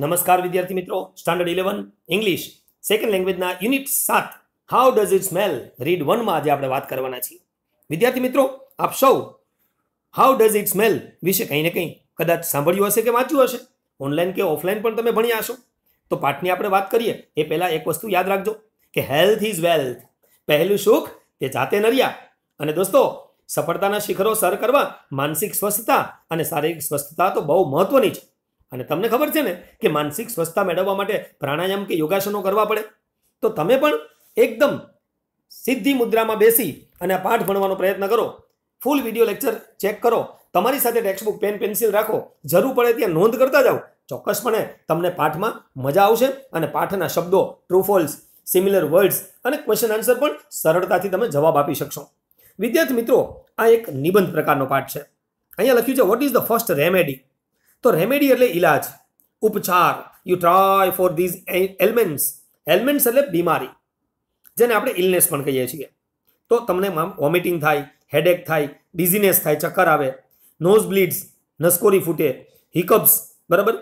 નમસ્કાર વિદ્યાર્થી મિત્રો સ્ટાન્ડર્ડ ઇલેવન ઇંગ્લિશ સેકન્ડ લેંગ્વેજના યુનિટ સાત how does it smell read વનમાં આજે આપણે વાત કરવાના છીએ વિદ્યાર્થી મિત્રો આપ સૌ હાઉ ડઝ ઇટ સ્મેલ વિશે કંઈ ને કંઈ કદાચ સાંભળ્યું હશે કે વાંચ્યું હશે ઓનલાઈન કે ઓફલાઈન પણ તમે ભણ્યા હશો તો પાઠની આપણે વાત કરીએ એ પહેલાં એક વસ્તુ યાદ રાખજો કે હેલ્થ ઇઝ વેલ્થ પહેલું સુખ તે જાતે નર્યા અને દોસ્તો સફળતાના શિખરો સર કરવા માનસિક સ્વસ્થતા અને શારીરિક સ્વસ્થતા તો બહુ મહત્વની છે અને તમને ખબર છે ને કે માનસિક સ્વસ્થતા મેળવવા માટે પ્રાણાયામ કે યોગાસનો કરવા પડે તો તમે પણ એકદમ સિદ્ધિ મુદ્રામાં બેસી અને પાઠ ભણવાનો પ્રયત્ન કરો ફૂલ વિડીયો લેક્ચર ચેક કરો તમારી સાથે ટેક્સ્ટબુક પેન પેન્સિલ રાખો જરૂર પડે ત્યાં નોંધ કરતા જાઓ ચોક્કસપણે તમને પાઠમાં મજા આવશે અને પાઠના શબ્દો ટ્રુફોલ્સ સિમિલર વર્ડ્સ અને ક્વેશ્ચન આન્સર પણ સરળતાથી તમે જવાબ આપી શકશો વિદ્યાર્થી મિત્રો આ એક નિબંધ પ્રકારનો પાઠ છે અહીંયા લખ્યું છે what is the first remedy તો રેમેડી એટલે ઈલાજ ઉપચાર you try for these ailments ailments એટલે બીમારી જેને આપણે ઇલનેસ પણ કહીએ છીએ તો તમને વોમિટિંગ થાય હેડેક થાય ડિઝીનેસ થાય ચક્કર આવે નોઝ બ્લીડ્સ નસકોરી ફૂટે હિકપ્સ બરાબર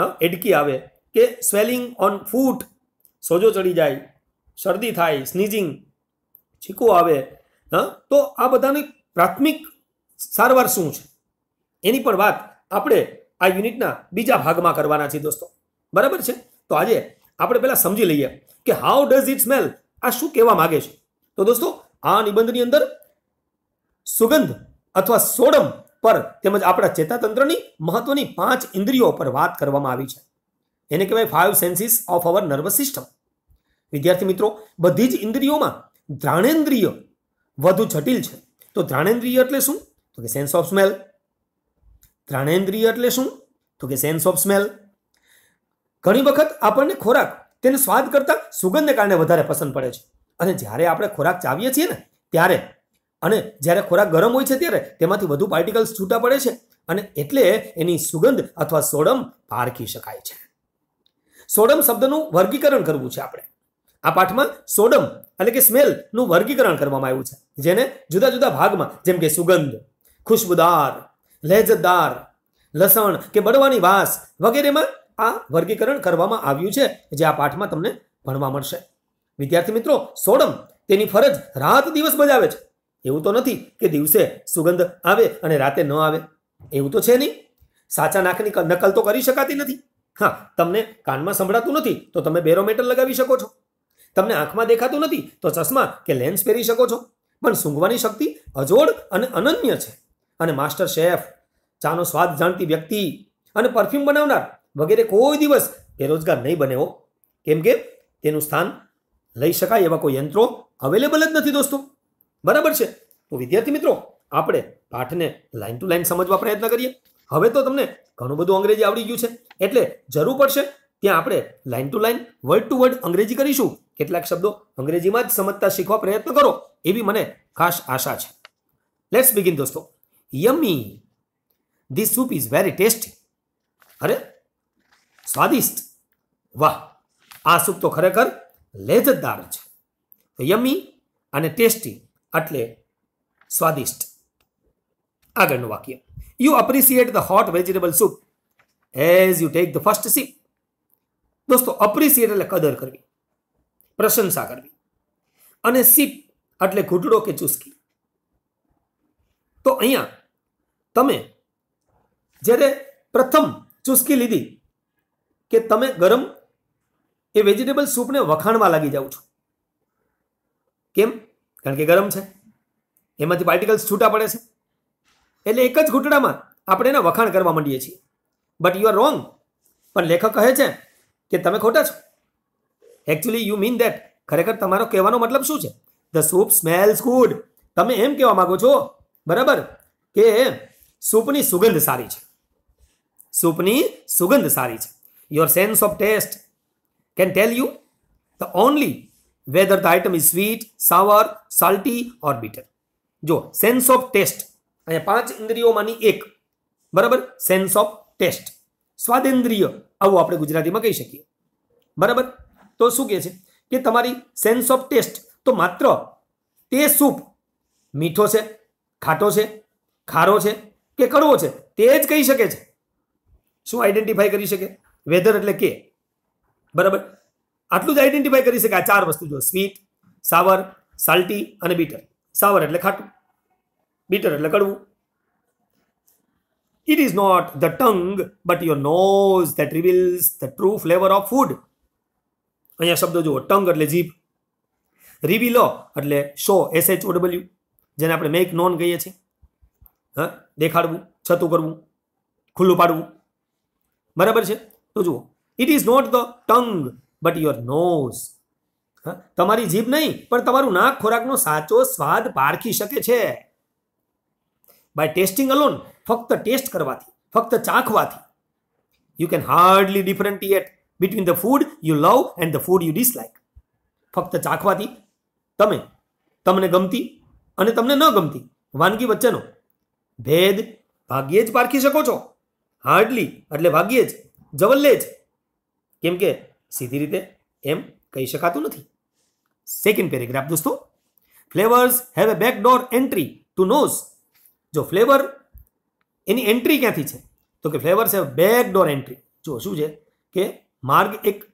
હા એડકી આવે કે સ્વેલિંગ ઓન ફૂટ સોજો ચડી જાય શરદી થાય સ્નીઝિંગ છીકો આવે હા તો આ બધાની પ્રાથમિક સારવાર શું છે એની પણ વાત આપણે આ યુનિટના બીજા ભાગમાં કરવાના છે દોસ્તો બરાબર છે તો આજે આપણે પહેલાં સમજી લઈએ કે હાઉ ડઝ ઇટ સ્મેલ આ શું કહેવા માગે છે તો દોસ્તો આ નિબંધની અંદર સુગંધ અથવા સોડમ પર તેમજ આપણા ચેતાતંત્રની મહત્વની પાંચ ઇન્દ્રિયો પર વાત કરવામાં આવી છે એને કહેવાય five senses of our nervous system વિદ્યાર્થી મિત્રો બધી જ ઇન્દ્રિયોમાં ધ્રાણેન્દ્રિય વધુ જટિલ છે તો ધ્રાણેન્દ્રિય એટલે શું તો કે સેન્સ ઓફ સ્મેલ ઘ્રાણેન્દ્રિય એટલે શું તો કે સેન્સ ઓફ સ્મેલ ઘણી વખત આપણને ખોરાક તેને સ્વાદ કરતાં સુગંધને કારણે વધારે પસંદ પડે છે અને જ્યારે આપણે ખોરાક ચાવીએ છીએ ને ત્યારે અને જ્યારે ખોરાક ગરમ હોય છે ત્યારે તેમાંથી વધુ પાર્ટિકલ્સ છૂટા પડે છે અને એટલે એની સુગંધ અથવા સોડમ પારખી શકાય છે સોડમ શબ્દનું વર્ગીકરણ કરવું છે આપણે આ પાઠમાં સોડમ એટલે કે સ્મેલનું વર્ગીકરણ કરવામાં આવ્યું છે જેને જુદા જુદા ભાગમાં જેમ કે સુગંધ ખુશ્બુદાર લહેજદાર લસણ કે બળવાની વાસ વગેરેમાં આ વર્ગીકરણ કરવામાં આવ્યું છે જે આ પાઠમાં તમને ભણવા મળશે વિદ્યાર્થી મિત્રો સોડમ તેની ફરજ રાત દિવસ બજાવે છે એવું તો નથી કે દિવસે સુગંધ આવે અને રાતે ન આવે એવું તો છે નહીં સાચા નાકની નકલ તો કરી શકાતી નથી હા તમને કાનમાં સંભળાતું નથી તો તમે બેરોમીટર લગાવી શકો છો તમને આંખમાં દેખાતું નથી તો ચશ્મા કે લેન્સ પહેરી શકો છો પણ સૂંઘવાની શક્તિ અજોડ અને અનન્ય છે અને માસ્ટર શેફ ચાનો સ્વાદ જાણતી વ્યક્તિ અને પરફ્યુમ બનાવનાર વગેરે કોઈ દિવસ બેરોજગાર નહીં બને હો કેમ કે તેનું સ્થાન લઈ શકાય એવા કોઈ યંત્રો અવેલેબલ જ નથી દોસ્તો બરાબર છે તો વિદ્યાર્થી મિત્રો આપણે પાઠને લાઇન ટુ લાઇન સમજવા પ્રયત્ન કરીએ હવે તો તમને ઘણું બધું અંગ્રેજી આવડી ગયું છે એટલે જરૂર પડશે ત્યાં આપણે line to line word to word અંગ્રેજી કરીશું કેટલાક શબ્દો અંગ્રેજીમાં જ સમજતા શીખવા પ્રયત્ન કરો એવી મને ખાસ આશા છે લેટ્સ બિગિન દોસ્તો yummy this soup is very tasty અરે સ્વાદિષ્ટ વાહ આ સૂપ તો ખરેખર લેજતદાર છે તો યમી અને ટેસ્ટી એટલે સ્વાદિષ્ટ આગળનું વાક્ય you appreciate the hot vegetable soup as you take the first sip દોસ્તો અપ્રિસિએટ એટલે કદર કરવી પ્રશંસા કરવી અને સીપ એટલે ઘૂંટડો કે ચુસ્કી તો અહીંયા તમે જ્યારે પ્રથમ ચુસ્કી લીધી કે તમે ગરમ એ વેજીટેબલ સૂપને વખાણવા લાગી જાઓ છો કેમ કારણ કે ગરમ છે એમાંથી પાર્ટિકલ્સ છૂટા પડે છે એટલે એક જ ઘૂંટડામાં આપણે એના વખાણ કરવા માંડીએ છીએ બટ યુ આર રોંગ પણ લેખક કહે છે કે તમે ખોટા છો એકચ્યુઅલી યુ મીન દેટ ખરેખર તમારો કહેવાનો મતલબ શું છે ધ સૂપ સ્મેલ્સ ગુડ તમે એમ કહેવા માગો છો બરાબર કે સૂપની સુગંધ સારી છે સૂપની સુગંધ સારી છે your sense of taste can tell you the only whether the item is sweet sour salty or bitter જો સેન્સ ઓફ ટેસ્ટ અહીંયા પાંચ ઇન્દ્રિયોમાંની એક બરાબર સેન્સ ઓફ ટેસ્ટ સ્વાદેન્દ્રિય આવું આપણે ગુજરાતીમાં કહી શકીએ બરાબર તો શું કહે છે કે તમારી સેન્સ ઓફ ટેસ્ટ તો માત્ર તે સૂપ મીઠો છે ખાટો છે ખારો છે કે કરવો છે તે જ કહી શકે છે શું આઈડેન્ટિફાય કરી શકે વેધર એટલે કે બરાબર આટલું જ આઈડેન્ટિફાઈ કરી શકે આ ચાર વસ્તુ જો સ્વીટ સાવર સાલ્ટી અને બીટર સાવર એટલે ખાટું બીટર એટલે કડવું it is not the tongue but your nose that reveals the true flavour of food અહીંયા શબ્દો જુઓ ટંગ એટલે જીભ રિવીલો એટલે શો એસ એચ ઓ જેને આપણે મેક નોન કહીએ છીએ હા દેખાડવું છતું કરવું ખુલ્લું પાડવું બરાબર છે તો જુઓ it is not the tongue but your nose તમારી જીભ નહીં પણ તમારું નાક ખોરાકનો સાચો સ્વાદ પારખી શકે છે બાય ટેસ્ટિંગ અલોન ફક્ત ટેસ્ટ કરવાથી ફક્ત ચાખવાથી you can hardly differentiate between the food you love and the food you dislike ફક્ત ચાખવાથી તમે તમને ગમતી અને તમને ન ગમતી વાનગી વચ્ચેનો ભેદ ભાગ્યે જ પારખી શકો છો હાર્ડલી એટલે ભાગ્યે જ જવલ્લે જ કેમ કે સીધી રીતે એમ કહી શકાતું નથી સેકન્ડ પેરેગ્રાફ દોસ્તો flavours have a backdoor entry to nose જો ફ્લેવર એની એન્ટ્રી ક્યાંથી છે તો કે ફ્લેવર્સ હેવ બેકડોર એન્ટ્રી જો શું છે કે માર્ગ એક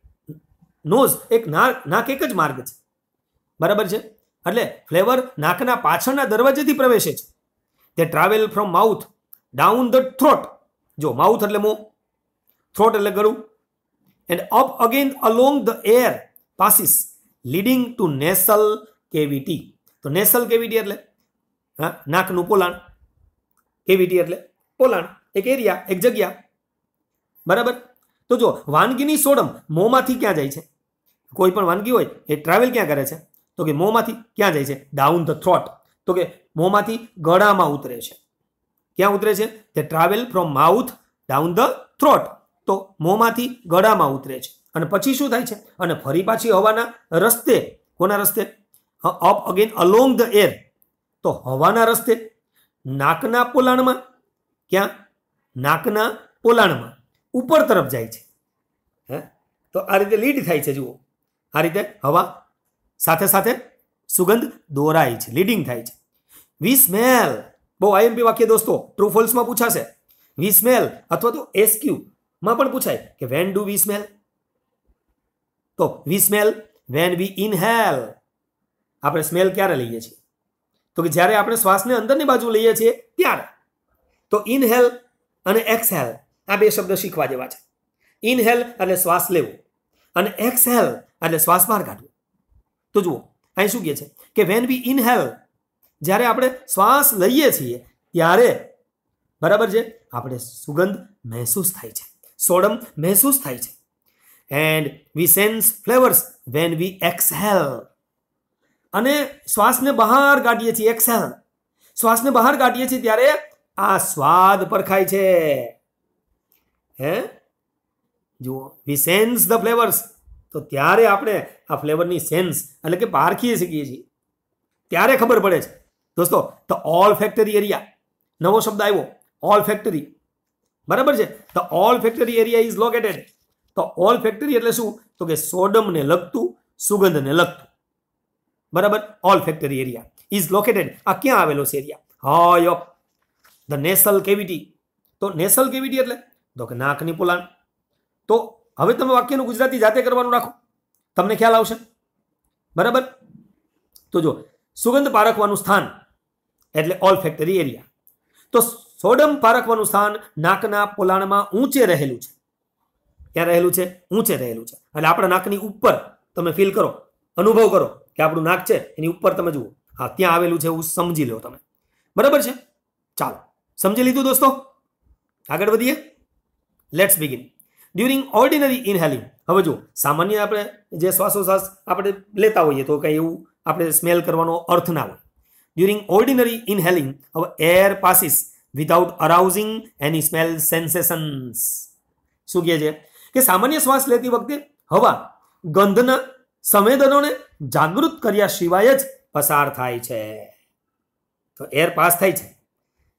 નોઝ એક નાક એક જ માર્ગ છે બરાબર છે એટલે ફ્લેવર નાકના પાછળના દરવાજેથી પ્રવેશે છે તે travel from mouth down the throat જો માઉથ એટલે મો થ્રોટ એટલે ગળું and up again along the air passes leading to nasal cavity તો નેસલ કેવિટી એટલે હા નાકનું પોલાણ કેવિટી એટલે પોલાણ એક એરિયા એક જગ્યા બરાબર તો જો વાનગીની સોડમ મોંમાંથી ક્યાં જાય છે કોઈ પણ વાનગી હોય એ ટ્રાવેલ ક્યાં કરે છે તો કે મોંમાંથી ક્યાં જાય છે ડાઉન ધ થ્રોટ તો કે મોંમાંથી ગળામાં ઉતરે છે ક્યાં ઉતરે છે તે travel from mouth down the throat તો મોંમાંથી ગળામાં ઉતરે છે અને પછી શું થાય છે અને ફરી પાછી હવાના રસ્તે કોના રસ્તે up again along the air તો હવાના રસ્તે નાકના પોલાણમાં ક્યાં નાકના પોલાણમાં ઉપર તરફ જાય છે હે તો આ રીતે લીડ થાય છે જુઓ આ રીતે હવા સાથે સાથે સુગંધ દોરાય છે લીડિંગ થાય છે વી સ્મેલ બહુ આઈએમપી વાક્ય દોસ્તો ટ્રુ ફોલ્સમાં પૂછાશે વી સ્મેલ અથવા તો એસક્યુ માં પણ પૂછાય કે વેન ડુ વી સ્મેલ તો we smell when we inhale આપણે સ્મેલ ક્યારે લઈએ છીએ તો કે જ્યારે આપણે શ્વાસને અંદરની બાજુ લઈએ છીએ ત્યારે તો ઇનહેલ અને એક્સહેલ આ બે શબ્દ શીખવા જેવા છે ઇનહેલ એટલે શ્વાસ લેવો અને એક્સહેલ એટલે શ્વાસ બહાર કાઢવો તો જુઓ અહીં શું કહે છે કે વેન વી ઇનહેલ જ્યારે આપણે શ્વાસ લઈએ છીએ ત્યારે બરાબર છે આપણે સુગંધ મહેસૂસ થાય છે સોડમ મહેસૂસ થાય છે and we sense flavours when we exhale અને શ્વાસને બહાર કાઢીએ છીએ એક્સહેલ શ્વાસને બહાર કાઢીએ છીએ ત્યારે આ સ્વાદ પરખાય છે હે જુઓ વી સેન્સ ધ ફ્લેવર્સ તો ત્યારે આપણે આ ફ્લેવરની સેન્સ એટલે કે પારખીએ શકીએ છીએ ત્યારે ખબર પડે છે દોસ્તો ધ ઓલ ફેક્ટરી એરિયા નવો શબ્દ આવ્યો ઓલ ફેક્ટરી બરાબર છે the olfactory area is located તો ઓલ ફેક્ટરી એટલે શું તો કે સોડમને લગતું સુગંધને લગતું બરાબર olfactory area is located આ ક્યાં આવેલો છે area high of the nasal cavity તો નેસલ કેવિટી એટલે તો કે નાકની પોલાણ તો હવે તમે વાક્યનું ગુજરાતી જાતે કરવાનું રાખો તમને ખ્યાલ આવશે બરાબર તો જો સુગંધ પારખવાનું સ્થાન એટલે ઓલ ફેક્ટરી એરિયા તો સોડમ પારખવાનું સ્થાન નાકના પોલાણમાં ઊંચે રહેલું છે ક્યાં રહેલું છે ઊંચે રહેલું છે એટલે આપણા નાકની ઉપર તમે ફીલ કરો અનુભવ કરો કે આપણું નાક છે એની ઉપર તમે જુઓ હા ત્યાં આવેલું છે એવું સમજી લો તમે બરાબર છે ચાલો સમજી લીધું દોસ્તો આગળ વધીએ let's begin during ordinary inhaling હવે જુઓ સામાન્ય આપણે જે શ્વાસોશ્વાસ આપણે લેતા હોઈએ તો કંઈ એવું આપણે સ્મેલ કરવાનો અર્થ ના હોય During ordinary inhaling, our air passes without arousing any smell sensations શું કહે છે કે સામાન્ય શ્વાસ લેતી વખતે હવા ગંધના સંવેદનોને જાગૃત કર્યા સિવાય જ પસાર થાય છે તો એર પાસ થાય છે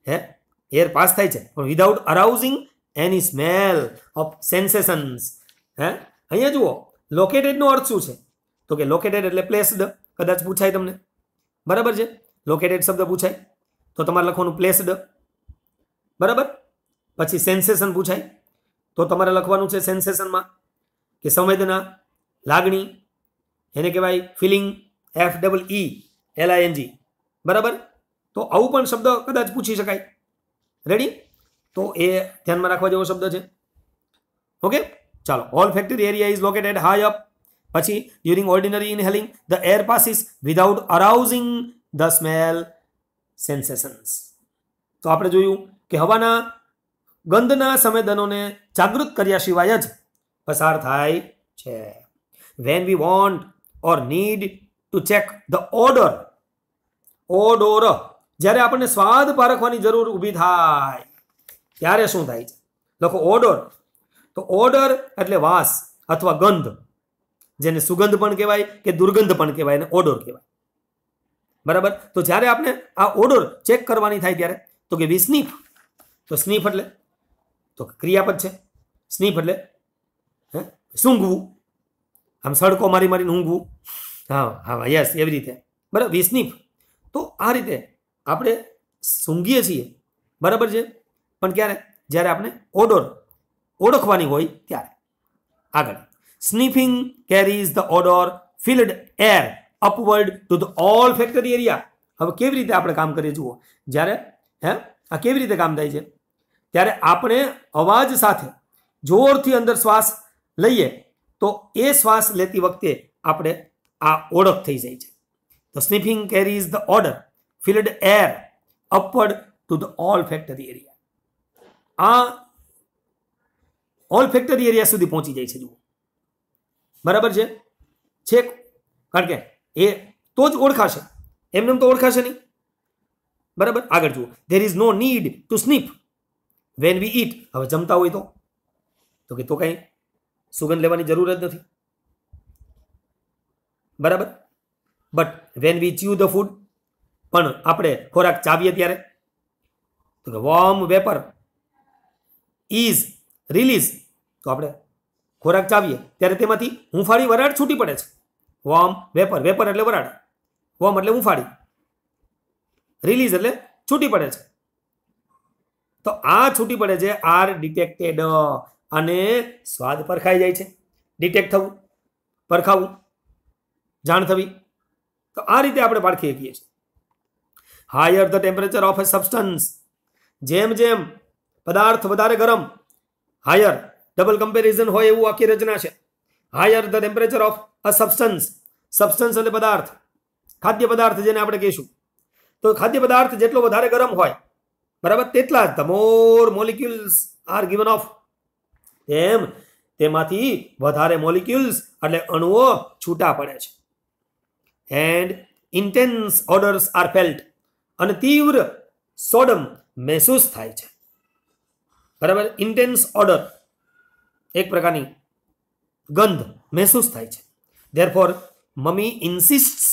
હે એર પાસ થાય છે પણ without arousing any smell of sensations હે અહીંયા જુઓ લોકેટેડનો અર્થ શું છે તો કે લોકેટેડ એટલે પ્લેસ્ડ કદાચ પૂછાય તમને બરાબર છે લોકેટેડ શબ્દ પૂછાય તો તમારે લખવાનું પ્લેસ્ડ બરાબર પછી સેન્સેશન પૂછાય તો તમારે લખવાનું છે સેન્સેશનમાં કે સંવેદના લાગણી એને કહેવાય feeling F double E L I N G બરાબર તો આવું પણ શબ્દ કદાચ પૂછી શકાય રેડી તો એ ધ્યાનમાં રાખવા જેવો શબ્દ છે ઓકે ચાલો olfactory area is located high up પછી during ordinary inhaling the air passes without arousing the smell sensations તો આપણે જોયું કે હવાના ગંધના સંવેદનોને જાગૃત કર્યા સિવાય જ પસાર થાય છે when we want or need to check the odour odour જ્યારે આપણને સ્વાદ પારખવાની જરૂર ઊભી થાય ત્યારે શું થાય છે લખો ઓડોર તો ઓડર એટલે વાસ અથવા ગંધ જેને સુગંધ પણ કહેવાય કે દુર્ગંધ પણ કહેવાય અને ઓડોર કહેવાય બરાબર તો જ્યારે આપણે આ ઓડોર ચેક કરવાની થાય ત્યારે તો કે વી સ્નીફ તો સ્નીફ એટલે તો ક્રિયાપદ છે સ્નીફ એટલે હે સૂંઘવું આમ સડકો મારી મારીને ઊંઘવું હા હા યસ એવી રીતે બરાબર વી સ્નીફ તો આ રીતે આપણે સૂંઘીએ છીએ બરાબર છે પણ ક્યારે જ્યારે આપણે ઓડોર ઓળખવાની હોય ત્યારે આગળ sniffing carries the odour filled air upward to the olfactory area હવે કેવી રીતે આપણે કામ કરીએ જુઓ જ્યારે હે આ કેવી રીતે કામ થાય છે ત્યારે આપણે અવાજ સાથે જોરથી અંદર શ્વાસ લઈએ તો એ શ્વાસ લેતી વખતે આપણે આ ઓળખ થઈ જાય છે the sniffing carries the odour filled air upward to the olfactory area આ ઓલ ફેક્ટરી એરિયા સુધી પહોંચી જાય છે જુઓ બરાબર છે છેક કારણ કે એ તો જ ઓળખાશે એમને તો ઓળખાશે નહીં બરાબર આગળ જુઓ there is no need to sniff when we eat હવે જમતા હોય તો તો કે તો કંઈ સુગંધ લેવાની જરૂર જ નથી બરાબર but when we chew the food પણ આપણે ખોરાક ચાવીએ ત્યારે તો કે વોર્મ વેપર ઇઝ રિલીઝ તો આપણે ખોરાક ચાવીએ ત્યારે તેમાંથી હુંફાળી વરાળ છૂટી પડે છે વોમ વેપર વેપર એટલે વરાળ વોમ એટલે ઉંફાડી રિલીઝ એટલે છૂટી પડે છે તો આ છૂટી પડે છે આર ડિટેક્ટેડ અને સ્વાદ પરખાઈ જાય છે ડિટેક્ટ થવું પરખાવું જાણ થવી તો આ રીતે આપણે પારખી શકીએ છીએ higher the temperature of a substance જેમ જેમ પદાર્થ વધારે ગરમ હાયર ડબલ કમ્પેરિઝન હોય એવું આખી રચના છે higher the temperature of a substance substance એટલે પદાર્થ ખાદ્ય પદાર્થ જેને આપણે કહીશું તો ખાદ્ય પદાર્થ જેટલો વધારે ગરમ હોય બરાબર તેટલા જ the more molecules are given off એમ તેમાંથી વધારે મોલિક્યુલ્સ એટલે અણુઓ છૂટા પડે છે and intense odours are felt અને તીવ્ર સોડમ મહેસૂસ થાય છે બરાબર ઇન્ટેન્સ ઓર્ડર એક પ્રકારની ગંધ મહેસૂસ થાય છે therefore mummy insists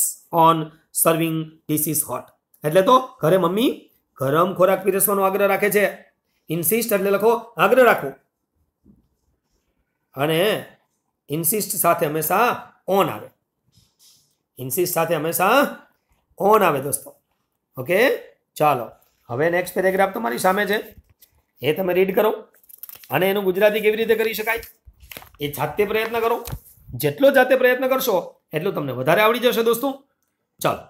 on serving this is hot એટલે તો ઘરે મમ્મી ગરમ ખોરાક પીરસવાનો આગ્રહ રાખે છે ઇન્સિસ્ટ એટલે લખો આગ્રહ રાખો અને ઇન્સિસ્ટ સાથે હંમેશા ઓન આવે ઇન્સિસ્ટ સાથે હંમેશા ઓન આવે દોસ્તો ઓકે ચાલો હવે નેક્સ્ટ પેરેગ્રાફ તમારી સામે છે એ તમે રીડ કરો અને એનું ગુજરાતી કેવી રીતે કરી શકાય એ જાતે પ્રયત્ન કરો જેટલો જાતે પ્રયત્ન કરશો એટલું તમને વધારે આવડી જશે દોસ્તો ચાલો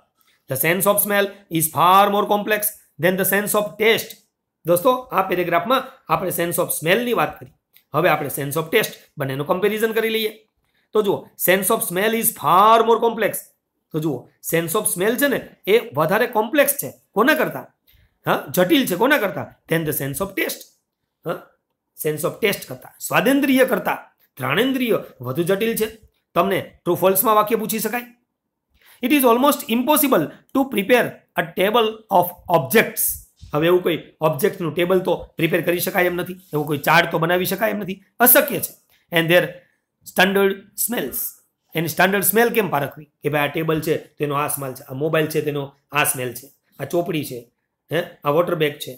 the sense of smell is far more complex than the sense of taste દોસ્તો આ પેરેગ્રાફમાં આપણે સેન્સ ઓફ સ્મેલની વાત કરી હવે આપણે સેન્સ ઓફ ટેસ્ટ બંનેનું કમ્પેરિઝન કરી લઈએ તો જુઓ sense of smell is far more complex તો જુઓ સેન્સ ઓફ સ્મેલ છે ને એ વધારે કોમ્પ્લેક્સ છે કોના કરતાં હા જટિલ છે કોના કરતાં than the sense of taste હા સેન્સ ઓફ ટેસ્ટ કરતાં સ્વાદેન્દ્રિય કરતાં ત્રાણેન્દ્રિય વધુ જટિલ છે તમને ટ્રુ ફોલ્સમાં વાક્ય પૂછી શકાય it is almost impossible to prepare a table of objects હવે એવું કોઈ ઓબ્જેક્ટનું ટેબલ તો પ્રિપેર કરી શકાય એમ નથી એવું કોઈ ચાર્ટ તો બનાવી શકાય એમ નથી અશક્ય છે એન્ડ ધેર સ્ટાન્ડર્ડ સ્મેલ્સ એની સ્ટાન્ડર્ડ સ્મેલ કેમ પારખવી કે ભાઈ આ ટેબલ છે તેનો આ સ્મેલ છે આ મોબાઈલ છે તેનો આ સ્મેલ છે આ ચોપડી છે હે આ વોટર બેગ છે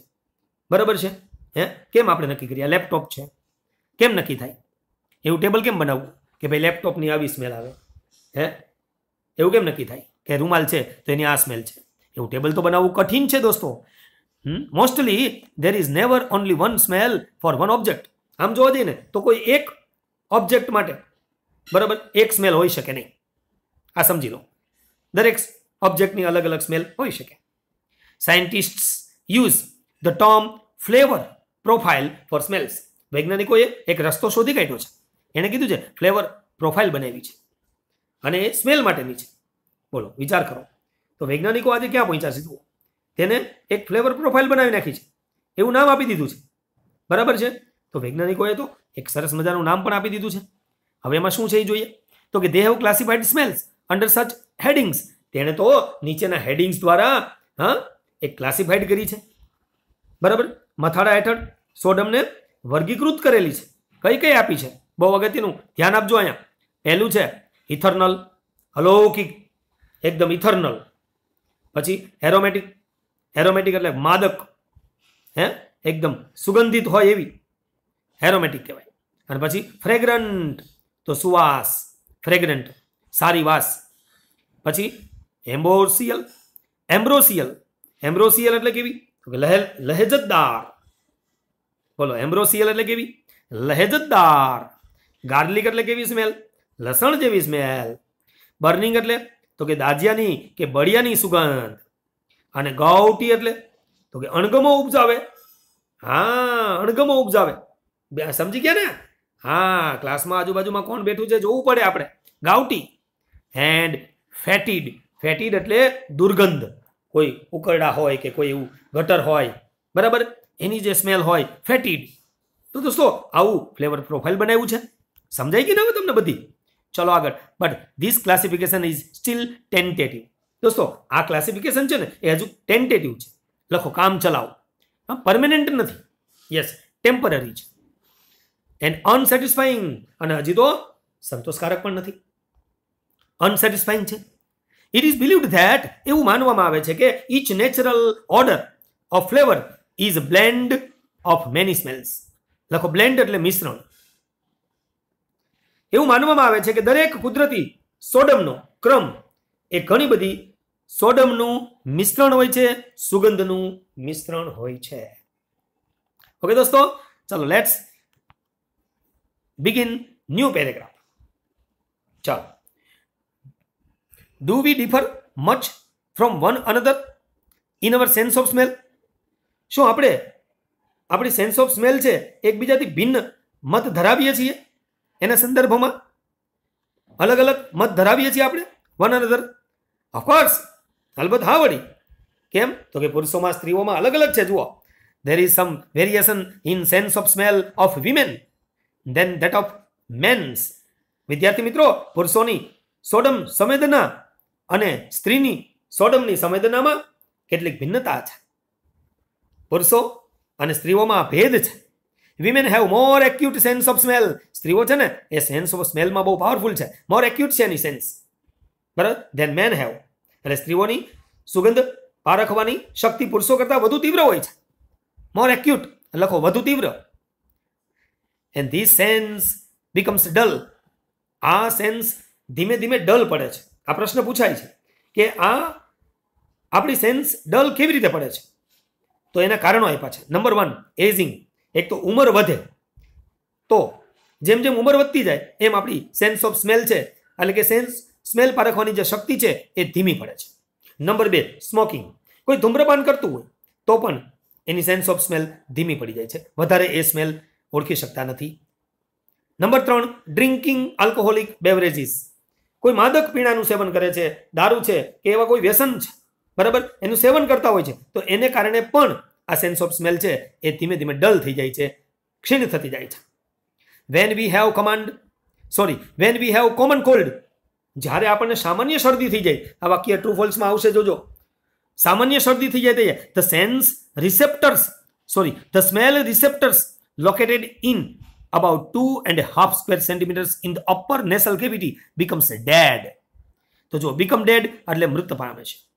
બરાબર છે હે કેમ આપણે નક્કી કરીએ આ લેપટોપ છે કેમ નક્કી થાય એવું ટેબલ કેમ બનાવવું કે ભાઈ લેપટોપની આવી સ્મેલ આવે હે એવું કેમ નક્કી થાય કે રૂમાલ છે તો એની આ સ્મેલ છે એવું ટેબલ તો બનાવવું કઠિન છે દોસ્તો mostly there is never only one smell for one object આમ જોવા જઈએ ને તો કોઈ એક ઓબ્જેક્ટ માટે બરાબર એક સ્મેલ હોઈ શકે નહીં આ સમજી લો દરેક ઓબ્જેક્ટની અલગ અલગ સ્મેલ હોઈ શકે scientist use the term flavour profile for smells વૈજ્ઞાનિકોએ એક રસ્તો શોધી કાઢ્યો છે એણે કીધું છે ફ્લેવર પ્રોફાઇલ બનાવી છે અને એ સ્મેલ માટેની છે બોલો વિચાર કરો તો વૈજ્ઞાનિકો આજે ક્યાં પહોંચ્યા છે જુઓ તેને એક ફ્લેવર પ્રોફાઇલ બનાવી નાખી છે એવું નામ આપી દીધું છે બરાબર છે તો વૈજ્ઞાનિકોએ તો એક સરસ મજાનું નામ પણ આપી દીધું છે હવે એમાં શું છે એ જોઈએ તો કે they have classified smells under such headings તેણે તો નીચેના હેડિંગ્સ દ્વારા હા એક ક્લાસિફાઈડ કરી છે બરાબર મથાળા હેઠળ સોડમને વર્ગીકૃત કરેલી છે કઈ કઈ આપી છે બોવ ગતિનું ધ્યાન આપજો અયા પહેલું છે ઇથર્નલ હેલો કે એકદમ ઇથર્નલ પછી હેરોમેટિક હેરોમેટિક એટલે માદક હે એકદમ સુગંધિત હોય એવી હેરોમેટિક કહેવાય અને પછી ફ્રેગ્રેન્ટ તો સુવાસ ફ્રેગ્રેન્ટ સારી વાસ પછી એમ્બરોશિયલ એમ્બરોશિયલ એમ્બરોશિયલ એટલે કેવી લહેજતદાર બોલો એમ્બરોશિયલ એટલે કેવી લહેજતદાર ગાર્લિક એટલે કેવી સ્મેલ લસણ જેવી સ્મેલ બર્નિંગ એટલે તો કે દાજિયાની કે બળિયાની સુગંધ અને ગૌટી એટલે તો કે અણગમો ઉપજાવે હા અણગમો ઉપજાવે બે સમજી ગયા ને હા ક્લાસમાં આજુબાજુમાં કોણ બેઠું છે જોવું પડે આપણે ગાઉટી હેન્ડ ફેટીડ ફેટીડ એટલે દુર્ગંધ કોઈ ઉકરડા હોય કે કોઈ એવું ગટર હોય બરાબર એની જે સ્મેલ હોય ફેટીડ તો દોસ્તો આવું ફ્લેવર પ્રોફાઇલ બનાવ્યું છે સમજાઈ ગયું હવે તમને બધી ચલો આગળ but this classification is still tentative દોસ્તો આ ક્લાસિફિકેશન છે ને એ હજુ ટેન્ટેટિવ છે લખો કામ ચલાવો હા પરમેનન્ટ નથી યસ ટેમ્પરરી છે એન્ડ અનસેટિસ્ફાઈંગ અને હજી તો સંતોષકારક પણ નથી અનસેટિસ્ફાઈંગ છે ઇટ ઇઝ બિલીવડ ધેટ એવું માનવામાં આવે છે કે each natural odour of flavour is blend of many smells લખો બ્લેન્ડ એટલે મિશ્રણ એવું માનવામાં આવે છે કે દરેક કુદરતી સોડમનો ક્રમ એ ઘણી બધી સોડમનું મિશ્રણ હોય છે સુગંધનું મિશ્રણ હોય છે ઓકે દોસ્તો ચાલો લેટ્સ બિગિન ન્યૂ પેરેગ્રાફ ચાલો do we differ much from one another in our sense of smell શું આપણે આપણી સેન્સ ઓફ સ્મેલ છે એકબીજાથી ભિન્ન મત ધરાવીએ છીએ એના સંદર્ભમાં અલગ અલગ મત ધરાવીએ છીએ આપણે વન અનધર ઓફકોર્સ અલબત્ત હા વળી કેમ તો કે પુરુષોમાં સ્ત્રીઓમાં અલગ અલગ છે જુઓ there is some variation in sense of smell of women than that of men's વિદ્યાર્થી મિત્રો પુરુષોની સોડમ સંવેદના અને સ્ત્રીની સોડમની સંવેદનામાં કેટલીક ભિન્નતા છે પુરુષો અને સ્ત્રીઓમાં ભેદ છે women have more acute sense of smell સ્ત્રીઓ છે ને એ સેન્સ ઓફ સ્મેલમાં બહુ પાવરફુલ છે મોર એક્યુટ છે એની સેન્સ બરાબર ધેન મેન હેવ એટલે સ્ત્રીઓની સુગંધ પારખવાની શક્તિ પુરુષો કરતાં વધુ તીવ્ર હોય છે મોર એક્યુટ લખો વધુ તીવ્ર and the sense becomes dull આ સેન્સ ધીમે ધીમે ડલ પડે છે આ પ્રશ્ન પૂછાય છે કે આ આપણી સેન્સ ડલ કેવી રીતે પડે છે તો એના કારણો આપ્યા છે નંબર વન એઝિંગ એક તો ઉંમર વધે તો જેમ જેમ ઉંમર વધતી જાય એમ આપણી સેન્સ ઓફ સ્મેલ છે એટલે કે સેન્સ સ્મેલ પારખવાની જે શક્તિ છે એ ધીમી પડે છે નંબર બે સ્મોકિંગ કોઈ ધૂમ્રપાન કરતું હોય તો પણ એની સેન્સ ઓફ સ્મેલ ધીમી પડી જાય છે વધારે એ સ્મેલ ઓળખી શકતા નથી નંબર ત્રણ ડ્રિંકિંગ આલ્કોહોલિક બેવરેજીસ કોઈ માદક પીણાનું સેવન કરે છે દારૂ છે કે એવા કોઈ વ્યસન છે બરાબર એનું સેવન કરતા હોય છે તો એને કારણે પણ આ સેન્સ ઓફ સ્મેલ છે એ ધીમે ધીમે ડલ થઈ જાય છે ક્ષીણ થતી જાય છે when we have command sorry when we have common cold જ્યારે આપણને સામાન્ય શરદી થઈ જાય આ વાક્ય ટ્રુ ફોલ્સમાં આવશે જોજો સામાન્ય શરદી થઈ જાય તે the sense receptors sorry the smell receptors located in about two and half half centimetres in in the upper nasal cavity dead તો જો become ડેડ એટલે મૃત પામે છે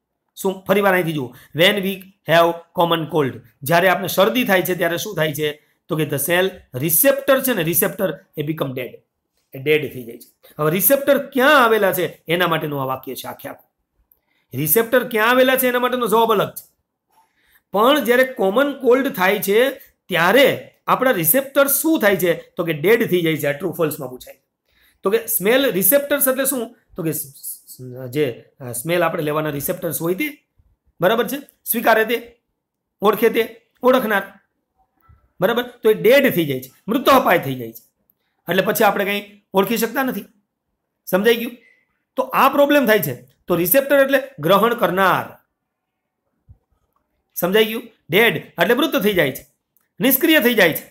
શું ફરીવાર અહીંથી જુઓ when we have common cold જ્યારે આપણે શરદી થાય છે ત્યારે શું થાય છે તો કે ધ સેલ રિસેપ્ટર છે ને રિસેપ્ટર એ બીકમ ડેડ એ ડેડ થઈ જાય છે હવે રિસેપ્ટર ક્યાં આવેલા છે એના માટેનું આ વાક્ય છે આખે આખું રિસેપ્ટર ક્યાં આવેલા છે એના માટેનો જવાબ અલગ છે પણ જ્યારે કોમન કોલ્ડ થાય છે ત્યારે આપણા રિસેપ્ટર શું થાય છે તો કે ડેડ થઈ જાય છે આ ટ્રુ પૂછાય તો કે સ્મેલ રિસેપ્ટર્સ એટલે શું તો કે જે સ્મેલ આપણે લેવાના રિસેપ્ટર્સ હોય તે બરાબર છે સ્વીકારે તે ઓળખે તે ઓળખનાર બરાબર તો એ ડેડ થઈ જાય છે મૃત અપાય થઈ જાય છે એટલે પછી આપણે કંઈ ઓળખી શકતા નથી સમજાઈ ગયું તો આ પ્રોબ્લેમ થાય છે તો રિસેપ્ટર એટલે ગ્રહણ કરનાર સમજાઈ ગયું ડેડ એટલે મૃત થઈ જાય છે નિષ્ક્રિય થઈ જાય છે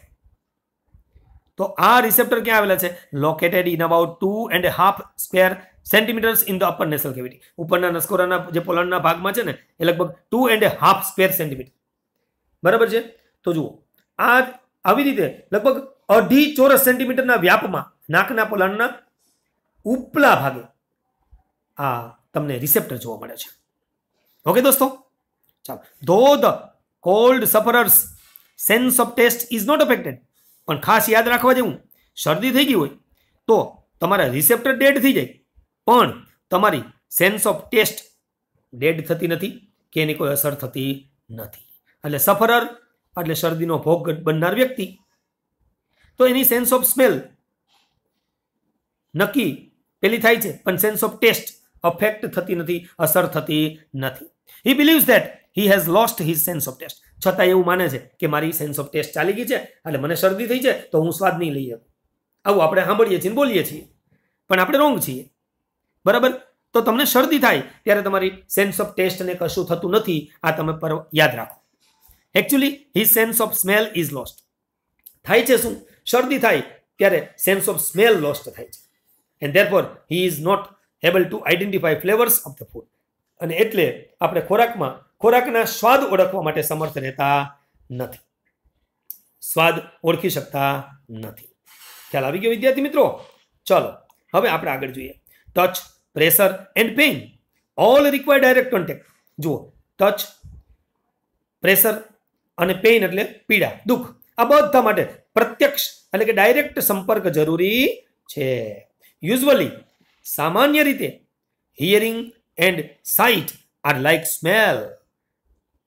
તો આ રિસેપ્ટર ક્યાં આવેલા છે located in about two and half square centimetres in the upper nasal cavity ઉપરના નસકોરાના જે પોલાણના ભાગમાં છે ને એ લગભગ two and half square centimetre બરાબર છે તો જુઓ આ આવી રીતે લગભગ અઢી ચોરસ સેન્ટીમીટરના વ્યાપમાં નાકના પોલાણના ઉપલા ભાગે આ તમને રિસેપ્ટર જોવા મળે છે ઓકે દોસ્તો ચાલો though the cold sufferers sense of taste is not affected પણ ખાસ યાદ રાખવા જેવું શરદી થઈ ગઈ હોય તો તમારા રિસેપ્ટર ડેડ થઈ જાય પણ તમારી સેન્સ ઓફ ટેસ્ટ ડેડ થતી નથી કે એની કોઈ અસર થતી નથી એટલે સફરર એટલે શરદીનો ભોગ બનનાર વ્યક્તિ તો એની સેન્સ ઓફ સ્મેલ નક્કી પેલી થાય છે પણ સેન્સ ઓફ ટેસ્ટ અફેક્ટ થતી નથી અસર થતી નથી he believes that he has lost his sense of taste છતાં એવું માને છે કે મારી સેન્સ ઓફ ટેસ્ટ ચાલી ગઈ છે એટલે મને શરદી થઈ છે તો હું સ્વાદ નહીં લઈ શકું આવું આપણે સાંભળીએ છીએ બોલીએ છીએ પણ આપણે રોંગ છીએ બરાબર તો તમને શરદી થાય ત્યારે તમારી સેન્સ ઓફ ટેસ્ટ ને કશું થતું નથી આ તમે પર યાદ રાખો actually he sense of smell is lost થાય છે શું શરદી થાય ત્યારે સેન્સ ઓફ સ્મેલ લોસ્ટ થાય છે and therefore he is not able to identify flavours of the food અને એટલે આપણે ખોરાકમાં ખોરાકના સ્વાદ ઓળખવા માટે સમર્થ રહેતા નથી સ્વાદ ઓળખી શકતા નથી ખ્યાલ આવી ગયો વિદ્યાર્થી મિત્રો ચલો હવે આપણે આગળ જોઈએ touch pressure and pain all require direct contact જુઓ ટચ પ્રેશર અને પેઇન એટલે પીડા દુઃખ આ બધા માટે પ્રત્યક્ષ એટલે કે ડાયરેક્ટ સંપર્ક જરૂરી છે યુઝવલી સામાન્ય રીતે hearing and sight are like smell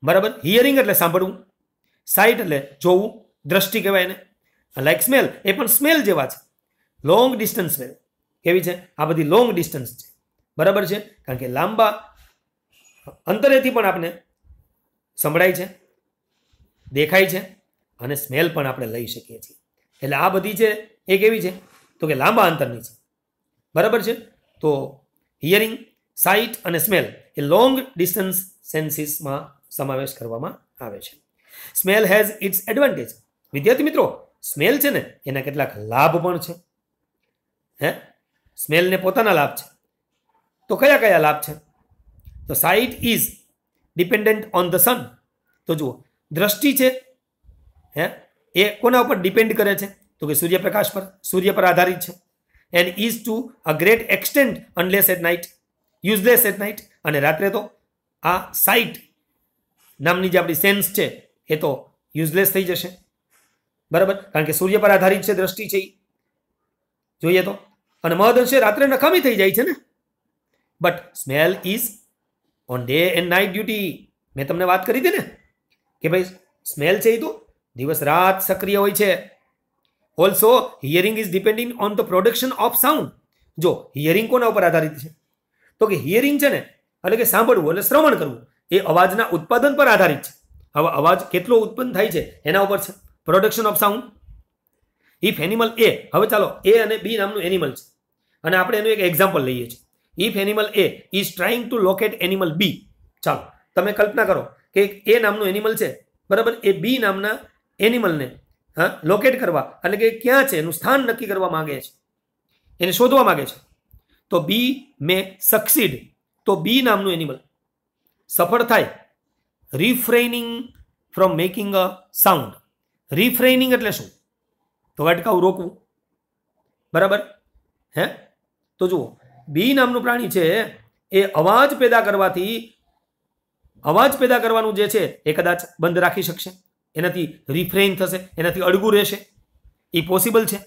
બરાબર હિયરિંગ એટલે સાંભળવું સાઇટ એટલે જોવું દ્રષ્ટિ કહેવાય એને લાઇક સ્મેલ એ પણ સ્મેલ જેવા છે લોંગ ડિસ્ટન્સ સ્મેલ કેવી છે આ બધી લોંગ ડિસ્ટન્સ છે બરાબર છે કારણ કે લાંબા અંતરેથી પણ આપણે સંભળાય છે દેખાય છે અને સ્મેલ પણ આપણે લઈ શકીએ છીએ એટલે આ બધી છે એ કેવી છે તો કે લાંબા અંતરની છે બરાબર છે તો હિયરિંગ સાઇટ અને સ્મેલ એ લોંગ ડિસ્ટન્સ સેન્સીસમાં સમાવેશ કરવામાં આવે છે સ્મેલ હેઝ ઇટ્સ એડવાન્ટેજ વિદ્યાર્થી મિત્રો સ્મેલ છે ને એના કેટલાક લાભ પણ છે હે સ્મેલને પોતાના લાભ છે તો કયા કયા લાભ છે તો sight is dependent on the sun તો જુઓ દ્રષ્ટિ છે હે એ કોના ઉપર ડિપેન્ડ કરે છે તો કે સૂર્યપ્રકાશ પર સૂર્ય પર આધારિત છે and is to a great extent unless at night useless at night અને રાત્રે તો આ સાઇટ નામની જે આપણી સેન્સ છે એ તો યુઝલેસ થઈ જશે બરાબર કારણ કે સૂર્ય પર આધારિત છે દ્રષ્ટિ છે એ જોઈએ તો અને મહદઅંશે રાત્રે નકામી થઈ જાય છે ને but smell is on day and night duty મેં તમને વાત કરી હતી ને કે ભાઈ સ્મેલ છે એ તો દિવસ રાત સક્રિય હોય છે also hearing is depending on the production of sound જો હિયરિંગ કોના ઉપર આધારિત છે તો કે હિયરિંગ છે ને એટલે કે સાંભળવું એટલે શ્રવણ કરવું એ અવાજના ઉત્પાદન પર આધારિત છે હવે અવાજ કેટલો ઉત્પન્ન થાય છે એના ઉપર છે production of sound if animal A હવે ચાલો એ અને બી નામનું એનિમલ છે અને આપણે એનું એક એક્ઝામ્પલ લઈએ છીએ if animal A is trying to locate animal B ચાલો તમે કલ્પના કરો કે એ નામનું એનિમલ છે બરાબર એ બી નામના એનિમલને હા લોકેટ કરવા એટલે કે ક્યાં છે એનું સ્થાન નક્કી કરવા માગે છે એને શોધવા માગે છે તો બી મે સક્સીડ તો બી નામનું એનિમલ સફળ થાય refraining from making a sound refraining એટલે શું તો અટકાવું રોકવું બરાબર હે તો જુઓ બી નામનું પ્રાણી છે એ અવાજ પેદા કરવાથી અવાજ પેદા કરવાનું જે છે એ કદાચ બંધ રાખી શકશે એનાથી રિફ્રેઇન થશે એનાથી અડગું રહેશે એ પોસિબલ છે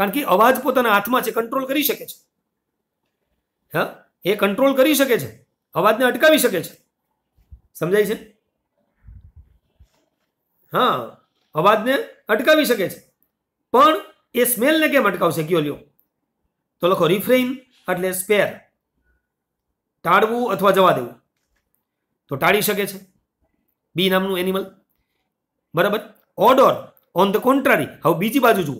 કારણ કે અવાજ પોતાના હાથમાં છે કંટ્રોલ કરી શકે છે હા એ કંટ્રોલ કરી શકે છે અવાજને અટકાવી શકે છે સમજાય છે હા અવાજને અટકાવી શકે છે પણ એ સ્મેલને કેમ અટકાવશે કયો લ્યો તો લખો રિફ્રેઇન એટલે સ્પેર ટાળવું અથવા જવા દેવું તો ટાળી શકે છે બી નામનું એનિમલ બરાબર ઓડોર ઓન ધ કોન્ટ્રારી હવે બીજી બાજુ જુઓ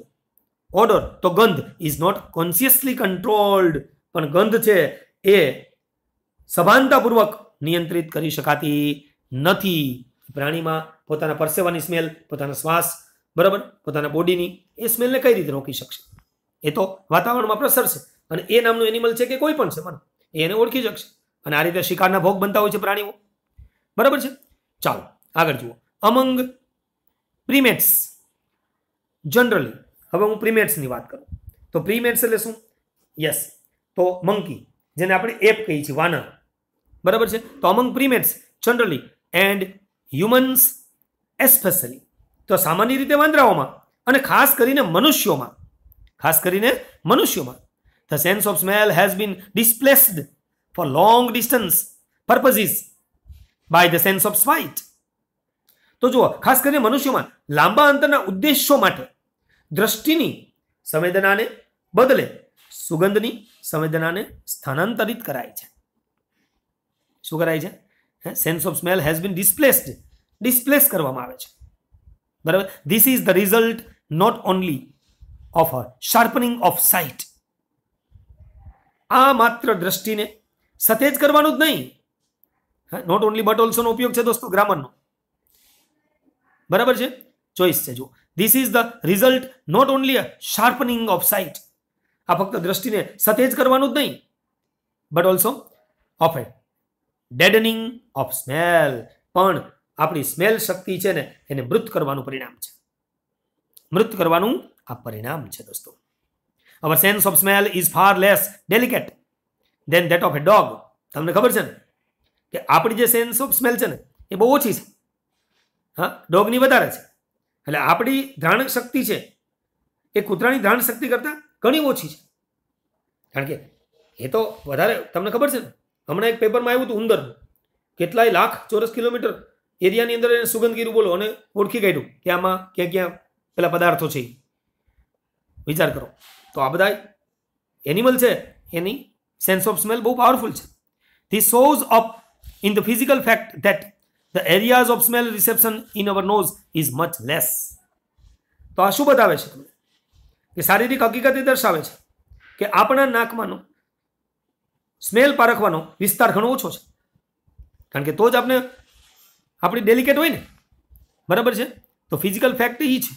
ઓડોર તો ગંધ ઇઝ નોટ કોન્સિયસલી કંટ્રોલ્ડ પણ ગંધ છે એ સભાનતાપૂર્વક નિયંત્રિત કરી શકાતી નથી પ્રાણીમાં પોતાના પરસેવાની સ્મેલ પોતાના શ્વાસ બરાબર પોતાના બોડીની એ સ્મેલને કઈ રીતે રોકી શકશે એ તો વાતાવરણમાં પ્રસરશે અને એ નામનું એનિમલ છે કે કોઈ પણ છે મને એને ઓળખી શકશે અને આ રીતે શિકારના ભોગ બનતા હોય છે પ્રાણીઓ બરાબર છે ચાલો આગળ જુઓ અમંગ પ્રીમેટ્સ જનરલી હવે હું પ્રીમેટ્સની વાત કરું તો પ્રીમેટ્સ એટલે શું યસ તો મંકી જેને આપણે એપ કહીએ છીએ વાનર બરાબર છે તો among primates generally and humans especially તો સામાન્ય રીતે વાંદરાઓમાં અને ખાસ કરીને મનુષ્યોમાં ખાસ કરીને મનુષ્યોમાં the sense of smell has been displaced for long distance purposes by the sense of sight તો જુઓ ખાસ કરીને મનુષ્યોમાં લાંબા અંતરના ઉદ્દેશો માટે દ્રષ્ટિની સંવેદનાને બદલે સુગંધની સંવેદનાને સ્થાનાંતરિત કરાય છે શું કરાય છે sense of smell has been displaced displace કરવામાં આવે છે બરાબર this is the result not only of sharpening of sight આ માત્ર દ્રષ્ટિને સતેજ કરવાનું જ નહીં નોટ ઓનલી બટ ઓલ્સોનો ઉપયોગ છે દોસ્તો ગ્રામરનો બરાબર છે ચોઈસ છે જુઓ this is the result not only a sharpening of sight આ ફક્ત દ્રષ્ટિને સતેજ કરવાનું જ નહીં but also of a deadening of smell પણ આપણી સ્મેલ શક્તિ છે ને એને મૃત કરવાનું પરિણામ છે મૃત કરવાનું આ પરિણામ છે દોસ્તો our sense of smell is far less delicate than that of a dog તમને ખબર છે ને કે આપણી જે સેન્સ ઓફ સ્મેલ છે ને એ બહુ ઓછી છે હા ડોગની વધારે છે એટલે આપણી ધ્રાણ શક્તિ છે એ કૂતરાની ધ્રાણ શક્તિ કરતાં ઘણી ઓછી છે કારણ કે એ તો વધારે તમને ખબર છે ને હમણાં એક પેપરમાં આવ્યું હતું ઉંદર કેટલાય લાખ ચોરસ કિલોમીટર એરિયાની અંદર એને સુગંધગીરું બોલો અને ઓળખી ગયું કે આમાં ક્યાં ક્યાં પેલા પદાર્થો છે વિચાર કરો તો આ બધા એનિમલ છે એની સેન્સ ઓફ સ્મેલ બહુ પાવરફુલ છે this shows up in the physical fact that the areas of smell reception in our nose is much less તો આ શું બતાવે છે તમને કે શારીરિક હકીકત એ દર્શાવે છે કે આપણા નાકમાંનો સ્મેલ પારખવાનો વિસ્તાર ઘણો ઓછો છે કારણ કે તો જ આપણે આપણી ડેલિકેટ હોય ને બરાબર છે તો ફિઝિકલ ફેક્ટ એ છે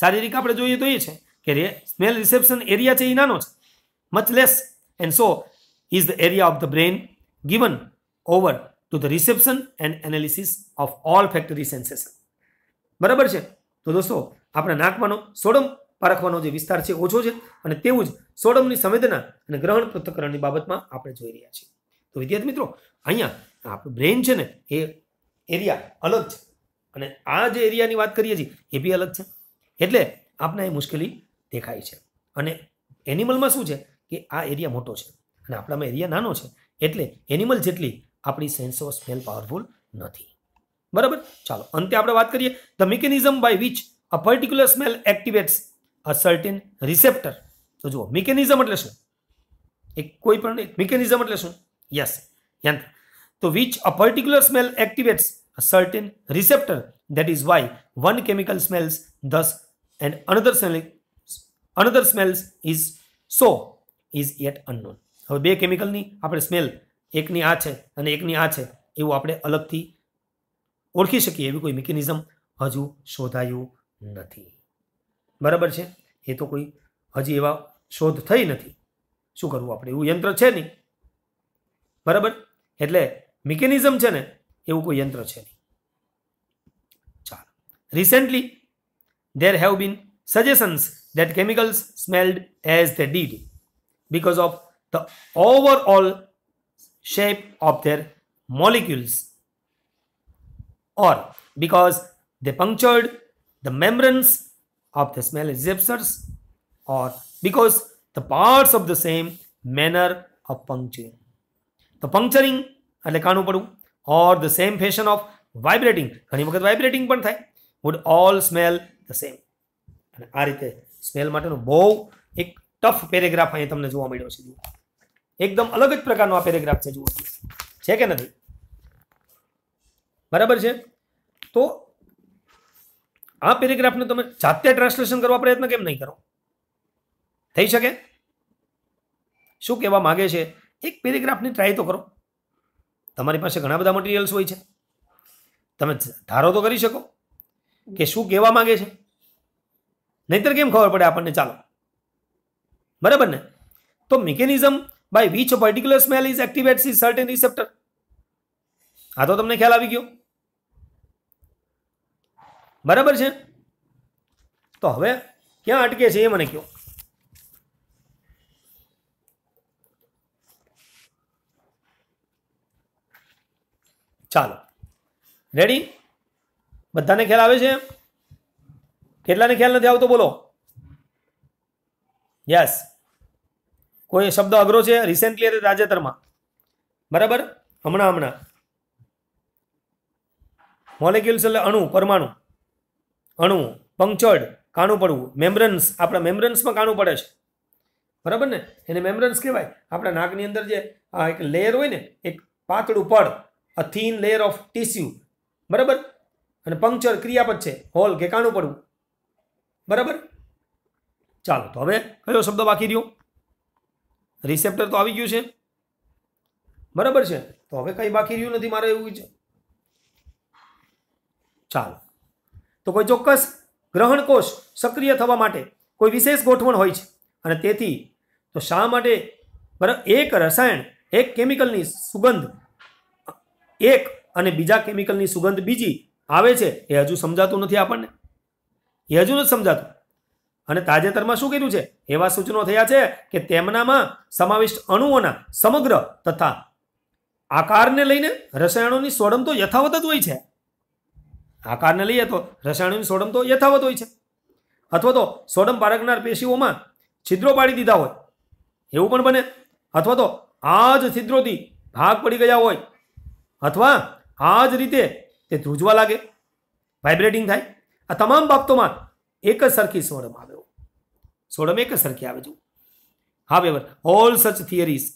શારીરિક આપણે જોઈએ તો એ છે કે સ્મેલ રિસેપ્શન એરિયા છે એ નાનો છે much less and so is the area of the brain given over to the reception and analysis of all factory sensation બરાબર છે તો દોસ્તો આપણે નાખવાનો સોડમ પારખવાનો જે વિસ્તાર છે ઓછો છે અને તેવું જ સોડમની સંવેદના અને ગ્રહણ પૃથ્થકરણની બાબતમાં આપણે જોઈ રહ્યા છીએ તો વિદ્યાર્થી મિત્રો અહીંયા આપણું બ્રેન છે ને એ એરિયા અલગ છે અને આ જે એરિયાની વાત કરીએ છીએ એ બી અલગ છે એટલે આપણે એ મુશ્કેલી દેખાય છે અને એનિમલમાં શું છે કે આ એરિયા મોટો છે અને આપણામાં એરિયા નાનો છે એટલે એનિમલ જેટલી આપણી સેન્સ ઓફ સ્મેલ પાવરફુલ નથી બરાબર ચાલો અંતે આપણે વાત કરીએ the mechanism by which a particular smell activates a certain receptor તો જુઓ મિકેનિઝમ એટલે શું એક કોઈ પણ એક મિકેનિઝમ એટલે શું યસ યંત્ર તો which a particular smell activates a certain receptor that is why one chemical smells thus and another smelling another smells is so is yet unknown હવે બે કેમિકલની આપણે સ્મેલ એકની આ છે અને એકની આ છે એવું આપણે અલગથી ઓળખી શકીએ એવી કોઈ મિકેનિઝમ હજુ શોધાયું નથી બરાબર છે એ તો કોઈ હજી એવા શોધ થઈ નથી શું કરવું આપણે એવું યંત્ર છે નહીં બરાબર એટલે મિકેનિઝમ છે ને એવું કોઈ યંત્ર છે નહીં ચાલો recently there have been suggestions that chemicals smelled as they did because of the overall shape of their molecules or because they punctured the membranes of the smell receptors or because the parts of the same manner of puncturing. The puncturing એટલે or the same fashion of vibrating ઘણી વખત vibrating would all smell the same smell માટેનું બહુ એક tough paragraph અહીંયા તમને જોવા મળ્યો છે જુઓ એકદમ અલગ જ પ્રકારનો આ પેરેગ્રાફ છે જુઓ છે કે નથી બરાબર છે તો આ પેરેગ્રાફને તમે જાતે ટ્રાન્સલેશન કરવા પ્રયત્ન કેમ નહીં કરો થઈ શકે શું કહેવા માગે છે એક પેરેગ્રાફની ટ્રાય તો કરો તમારી પાસે ઘણા બધા મટીરિયલ્સ હોય છે તમે ધારો તો કરી શકો કે શું કહેવા માગે છે નહીતર કેમ ખબર પડે આપણને ચાલો બરાબર ને તો mechanism by which particular smell is activates certain receptor આ તો તમને ખ્યાલ આવી ગયો બરાબર છે તો હવે ક્યાં અટકે છે એ મને કહો ચાલો રેડી બધાને ખ્યાલ આવે છે કેટલાને ખ્યાલ નથી આવતો બોલો યસ કોઈ શબ્દ અઘરો છે રિસેન્ટલી એટલે તાજેતરમાં બરાબર હમણાં હમણાં મોલેક્યુલ્સ એટલે અણુ પરમાણુ અણુ પંક્ચર્ડ કાણું પડવું મેમ્બ્રન્સ આપણા મેમ્બ્રન્સમાં કાણું પડે છે બરાબર ને એને મેમ્બ્રન્સ કહેવાય આપણા નાકની અંદર જે આ એક લેયર હોય ને એક પાતળું પડ a thin layer of tissue બરાબર અને પંક્ચર ક્રિયાપદ છે હોલ કે કાણું પડવું બરાબર ચાલો તો હવે કયો શબ્દ બાકી રહ્યો રિસેપ્ટર તો આવી ગયું છે બરાબર છે તો હવે કંઈ બાકી રહ્યું નથી મારે એવું છે ચાલો તો કોઈ ચોક્કસ ગ્રહણકોષ સક્રિય થવા માટે કોઈ વિશેષ ગોઠવણ હોય છે અને તેથી તો શા માટે બરાબર એક રસાયણ એક કેમિકલની સુગંધ એક અને બીજા કેમિકલની સુગંધ બીજી આવે છે એ હજુ સમજાતું નથી આપણને એ હજુ નથી સમજાતું અને તાજેતરમાં શું કર્યું છે એવા સૂચનો થયા છે કે તેમનામાં સમાવિષ્ટ અણુઓના સમગ્ર તથા આકારને લઈને રસાયણોની સોડમ તો યથાવત જ હોય છે આકારને લઈએ તો રસાયણોની સોડમ તો યથાવત હોય છે અથવા તો સોડમ પારખનાર પેશીઓમાં છિદ્રો પાડી દીધા હોય એવું પણ બને અથવા તો આ જ છિદ્રોથી ભાગ પડી ગયા હોય અથવા આ જ રીતે તે ધ્રુજવા લાગે વાઇબ્રેટિંગ થાય આ તમામ બાબતોમાં એક જ સરખી સોડમ આવ્યો સોડમ એક જ સરખી આવે છે however all such theories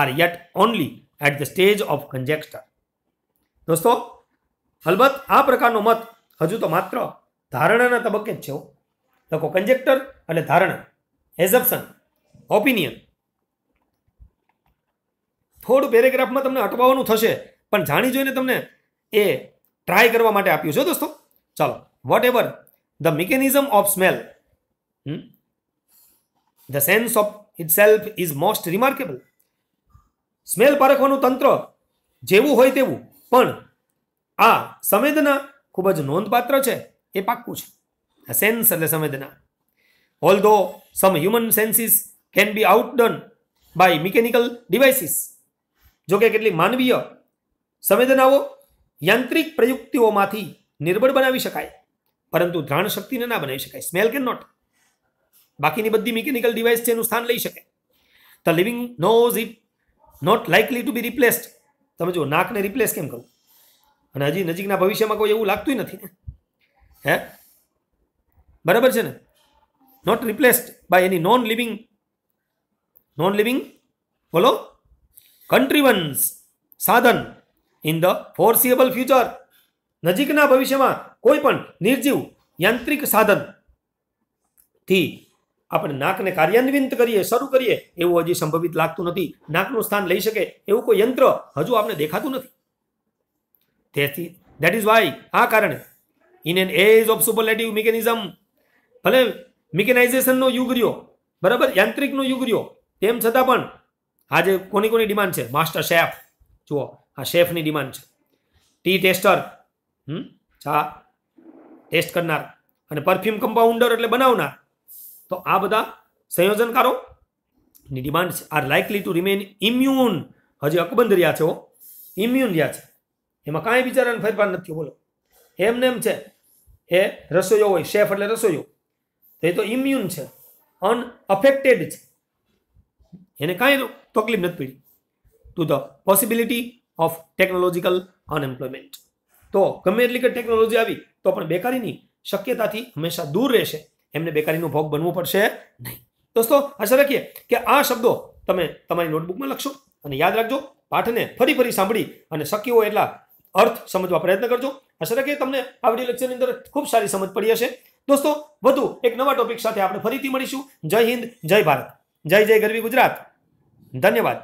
are yet only at the stage of conjecture દોસ્તો અલબત્ત આ પ્રકારનો મત હજુ તો માત્ર ધારણાના તબક્કે જ છે લખો કન્જેક્ટર અને ધારણા એઝપ્શન ઓપિનિયન થોડું પેરેગ્રાફમાં તમને અટવાવાનું થશે પણ જાણી જોઈને તમને એ ટ્રાય કરવા માટે આપ્યું છે દોસ્તો ચાલો whatever the mechanism of smell, hmm, the sense of itself is most remarkable. Smell પારખવાનું તંત્ર જેવું હોય તેવું પણ આ સંવેદના ખૂબ જ નોંધપાત્ર છે એ પાક્કું છે સેન્સ એટલે સંવેદના all though some human senses can be outdone by mechanical devices જોકે કેટલી માનવીય સંવેદનાઓ યાંત્રિક પ્રયુક્તિઓમાંથી નિર્બળ બનાવી શકાય પરંતુ પ્રાણ શક્તિને ના બનાવી શકાય સ્મેલ કે નોટ બાકીની બધી મિકેનિકલ ડિવાઇસ છે એનું સ્થાન લઈ શકે the living nose it not likely to be replaced તમે જો નાકને રિપ્લેસ કેમ કરવું અને હજી નજીકના ભવિષ્યમાં કોઈ એવું લાગતું જ નથી હે બરાબર છે ને not replaced by any non living non living follow contrivance સાધન ઇન ધ ફોરસીએબલ ફ્યુચર નજીકના ભવિષ્યમાં કોઈ પણ નિર્જીવ યાંત્રિક સાધનથી આપણે નાકને કાર્યાન્વિત કરીએ શરૂ કરીએ એવું હજી સંભવિત લાગતું નથી નાકનું સ્થાન લઈ શકે એવું કોઈ યંત્ર હજુ આપણે દેખાતું નથી તેથી દેટ ઇઝ વાય આ કારણે in an age of superlative mechanism ભલે મિકેનાઇઝેશનનો યુગ રહ્યો બરાબર યાંત્રિકનો યુગ રહ્યો તેમ છતાં પણ આજે કોની કોની ડિમાન્ડ છે માસ્ટર શેફ જુઓ આ શેફની ડિમાન્ડ છે ટી ટેસ્ટર હમ હા ટેસ્ટ કરનાર અને પરફ્યુમ કમ્પાઉન્ડર એટલે બનાવનાર તો આ બધા સંયોજનકારો ની ડિમાન્ડ છે are likely to remain immune હજી અકબંધ રહ્યા છે ઇમ્યુન રહ્યા છે એમાં કાંઈ બિચારાને ફેરફાર નથી બોલો એમને એમ છે એ રસોઈયો હોય શેફ એટલે રસોઈયો તો એ તો ઇમ્યુન છે અનઅફેક્ટેડ છે એને કાંઈ તકલીફ નથી પડી to the possibility of technological unemployment તો ગમે એટલી કે ટેકનોલોજી આવી તો પણ બેકારીની શક્યતાથી હંમેશા દૂર રહેશે એમને બેકારીનો ભોગ બનવું પડશે નહીં દોસ્તો આશા રાખીએ કે આ શબ્દો તમે તમારી નોટબુકમાં લખશો અને યાદ રાખજો પાઠને ફરી ફરી સાંભળી અને શક્ય હોય એટલા અર્થ સમજવા પ્રયત્ન કરજો આશા રાખીએ તમને આવડી લેક્ચરની અંદર ખૂબ સારી સમજ પડી હશે દોસ્તો વધુ એક નવા ટોપિક સાથે આપણે ફરીથી મળીશું જય હિન્દ જય ભારત જય જય ગરવી ગુજરાત ધન્યવાદ